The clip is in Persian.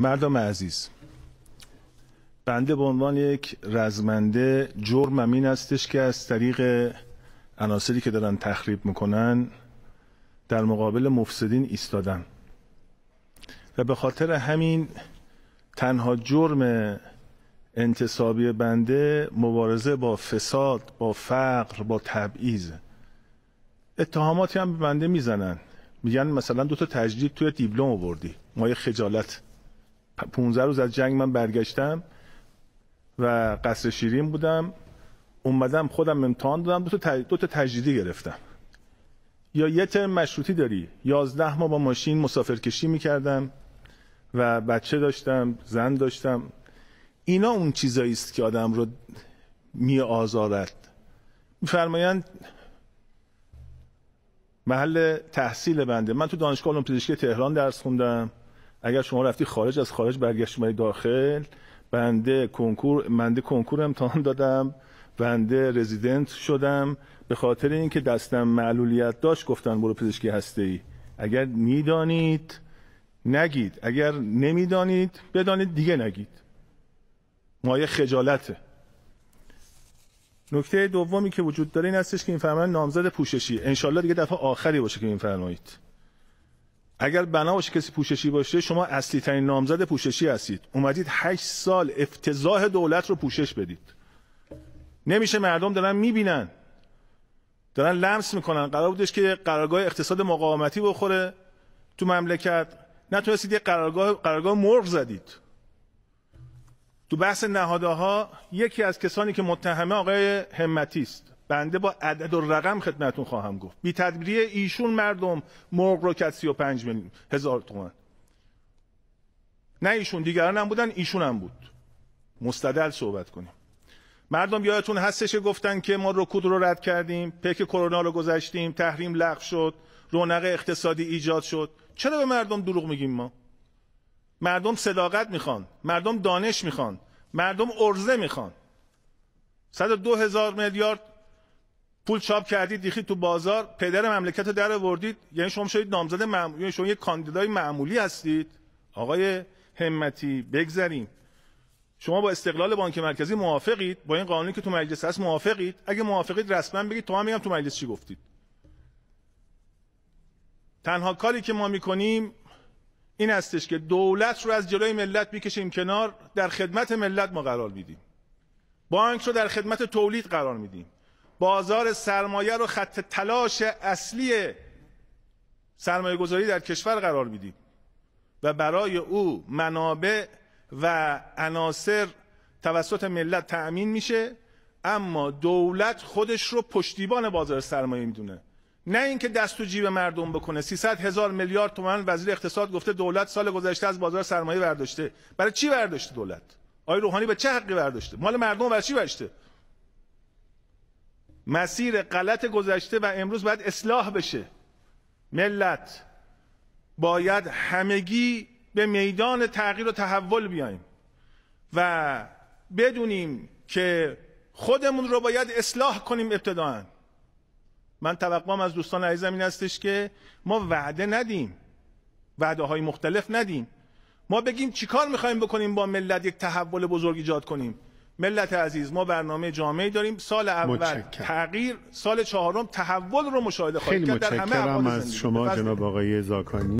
مردم عزیز بنده به عنوان یک رزمنده جرمم این هستش که از طریق عناصری که دارن تخریب میکنن در مقابل مفسدین ایستادن و به خاطر همین تنها جرم انتصابی بنده مبارزه با فساد با فقر با تبعیض اتهاماتی هم به بنده میزنن میگن مثلا دو تا تجدید توی دیپلم آوردی ما یه خجالت 15 روز از جنگ من برگشتم و قصر شیرین بودم اومدم خودم امتحان دادم دو تا, دو تا تجدیدی گرفتم یا یه ترم مشروطی داری یازده ماه با ماشین مسافرکشی میکردم و بچه داشتم زن داشتم اینا اون چیزایی است که آدم رو می آزارد میفرمایند محل تحصیل بنده من تو دانشگاه علوم تهران درس خوندم اگر شما رفتی خارج از خارج برگشت اومدی داخل بنده کنکور منده کنکور امتحان دادم بنده رزیدنت شدم به خاطر اینکه دستم معلولیت داشت گفتن برو پزشکی هسته ای اگر میدانید نگید اگر نمیدانید بدانید دیگه نگید مایه خجالته نکته دومی که وجود داره این هستش که این فرمان نامزد پوششی انشالله دیگه دفعه آخری باشه که این فرمایید اگر بنا باشه کسی پوششی باشه شما اصلی ترین نامزد پوششی هستید اومدید 8 سال افتضاح دولت رو پوشش بدید نمیشه مردم دارن میبینن دارن لمس میکنن قرار بودش که قرارگاه اقتصاد مقاومتی بخوره تو مملکت نتونستید یه قرارگاه قرارگاه مرغ زدید تو بحث نهادها یکی از کسانی که متهمه آقای همتی است بنده با عدد و رقم خدمتون خواهم گفت بی تدبیری ایشون مردم مرغ رو که 35 هزار تومن نه ایشون دیگران هم بودن ایشون هم بود مستدل صحبت کنیم مردم یادتون هستش که گفتن که ما رکود رو رد کردیم پک کرونا رو گذشتیم تحریم لغو شد رونق اقتصادی ایجاد شد چرا به مردم دروغ میگیم ما مردم صداقت میخوان مردم دانش میخوان مردم ارزه میخوان 102 هزار میلیارد پول چاپ کردید دیخی تو بازار پدر مملکت رو در آوردید یعنی شما شدید نامزد معمولی یعنی شما یک کاندیدای معمولی هستید آقای همتی بگذاریم شما با استقلال بانک مرکزی موافقید با این قانونی که تو مجلس هست موافقید اگه موافقید رسما بگید تو هم میگم تو مجلس چی گفتید تنها کاری که ما میکنیم این هستش که دولت رو از جلوی ملت میکشیم کنار در خدمت ملت ما قرار میدیم بانک رو در خدمت تولید قرار میدیم بازار سرمایه رو خط تلاش اصلی سرمایه گذاری در کشور قرار میدیم و برای او منابع و عناصر توسط ملت تأمین میشه اما دولت خودش رو پشتیبان بازار سرمایه میدونه نه اینکه دست تو جیب مردم بکنه 300 هزار میلیارد تومن وزیر اقتصاد گفته دولت سال گذشته از بازار سرمایه برداشته برای چی برداشته دولت آیا روحانی به چه حقی برداشته مال مردم برای چی برداشته مسیر غلط گذشته و امروز باید اصلاح بشه ملت باید همگی به میدان تغییر و تحول بیایم و بدونیم که خودمون رو باید اصلاح کنیم ابتداعا من توقعم از دوستان عزیزم این هستش که ما وعده ندیم وعده های مختلف ندیم ما بگیم چیکار میخوایم بکنیم با ملت یک تحول بزرگ ایجاد کنیم ملت عزیز ما برنامه جامعه داریم سال اول تغییر سال چهارم تحول رو مشاهده خواهید کرد در همه از شما جناب آقای زاکانی